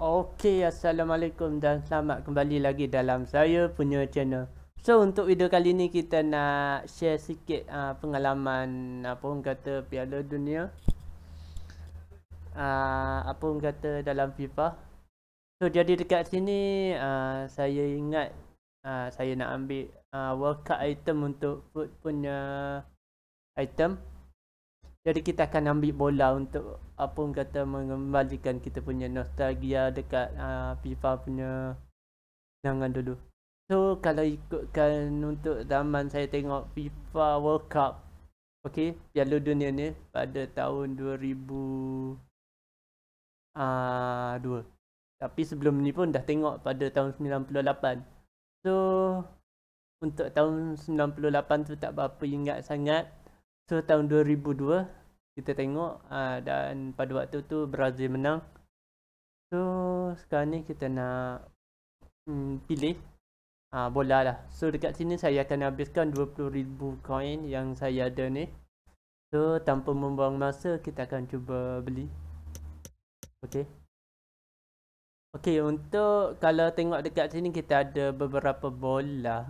Okey, Assalamualaikum dan selamat kembali lagi dalam saya punya channel. So, untuk video kali ni kita nak share sikit uh, pengalaman apa pun kata Piala Dunia. Uh, apa pun kata dalam FIFA. So, jadi dekat sini uh, saya ingat uh, saya nak ambil uh, World item untuk food punya item. Jadi kita akan ambil bola untuk apa pun kata mengembalikan kita punya nostalgia dekat uh, FIFA punya kenangan dulu. So kalau ikutkan untuk zaman saya tengok FIFA World Cup okey Piala Dunia ni pada tahun 2000 uh, ah, dua. Tapi sebelum ni pun dah tengok pada tahun 98. So untuk tahun 98 tu tak berapa ingat sangat. So tahun kita tengok uh, dan pada waktu tu Brazil menang so sekarang ni kita nak mm, pilih uh, bola lah so dekat sini saya akan habiskan 20,000 coin yang saya ada ni so tanpa membuang masa kita akan cuba beli Okey. Okey, untuk kalau tengok dekat sini kita ada beberapa bola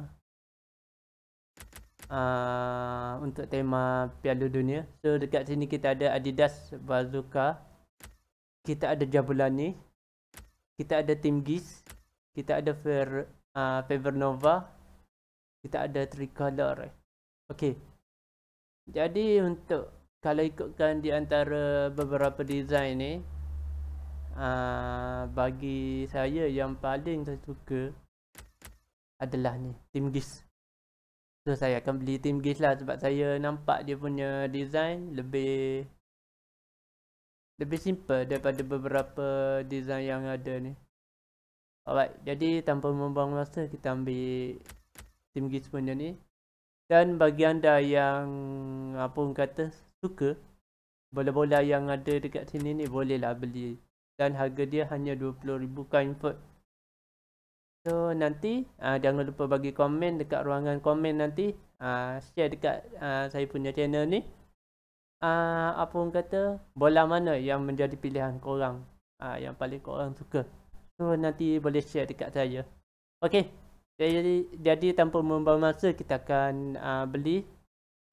uh, untuk tema Piala Dunia. So dekat sini kita ada Adidas Bazooka. Kita ada Jabulani. Kita ada Team Giz. Kita ada Fer uh, ah, Fever Nova. Kita ada Tricolor. Eh. Okey. Jadi untuk kalau ikutkan di antara beberapa design ni uh, bagi saya yang paling saya suka adalah ni Team Giz. So saya akan beli Team Gage lah sebab saya nampak dia punya design lebih lebih simple daripada beberapa design yang ada ni. Alright, jadi tanpa membuang masa kita ambil Team Gage punya ni. Dan bagi anda yang apa pun kata suka bola-bola yang ada dekat sini ni bolehlah beli. Dan harga dia hanya 20,000 kain foot. So nanti uh, jangan lupa bagi komen dekat ruangan komen nanti uh, share dekat uh, saya punya channel ni. Uh, apa pun kata bola mana yang menjadi pilihan korang uh, yang paling korang suka. So nanti boleh share dekat saya. Okey. Jadi jadi tanpa membawa masa kita akan uh, beli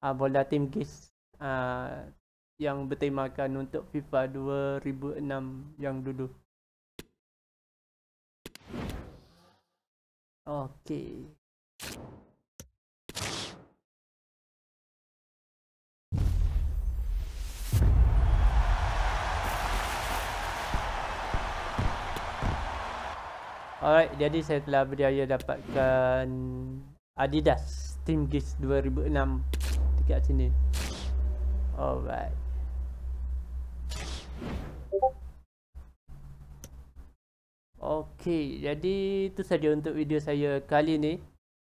uh, bola tim guys uh, yang bertemakan untuk FIFA 2006 yang dulu. Okey. Alright, jadi saya telah berjaya dapatkan Adidas Team Geass 2006 dekat sini. Alright. Okey, jadi itu saja untuk video saya kali ini.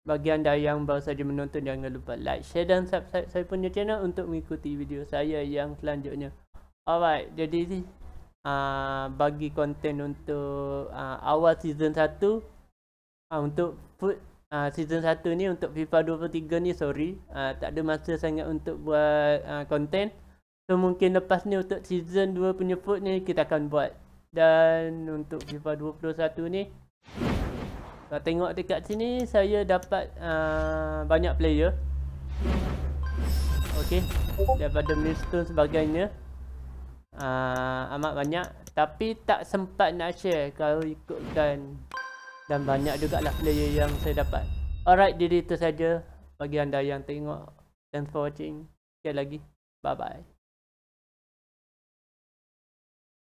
Bagi anda yang baru saja menonton jangan lupa like, share dan subscribe saya punya channel untuk mengikuti video saya yang selanjutnya. Alright, jadi ah uh, bagi konten untuk uh, awal season 1 uh, ah, untuk food uh, season 1 ni untuk FIFA 23 ni sorry, uh, tak ada masa sangat untuk buat uh, konten. So mungkin lepas ni untuk season 2 punya food ni kita akan buat dan untuk FIFA 21 ni Kalau tengok dekat sini Saya dapat uh, Banyak player Okay Daripada milestone sebagainya uh, Amat banyak Tapi tak sempat nak share Kalau ikutkan Dan banyak juga lah player yang saya dapat Alright jadi itu saja Bagi anda yang tengok Thanks for watching Sekali lagi Bye bye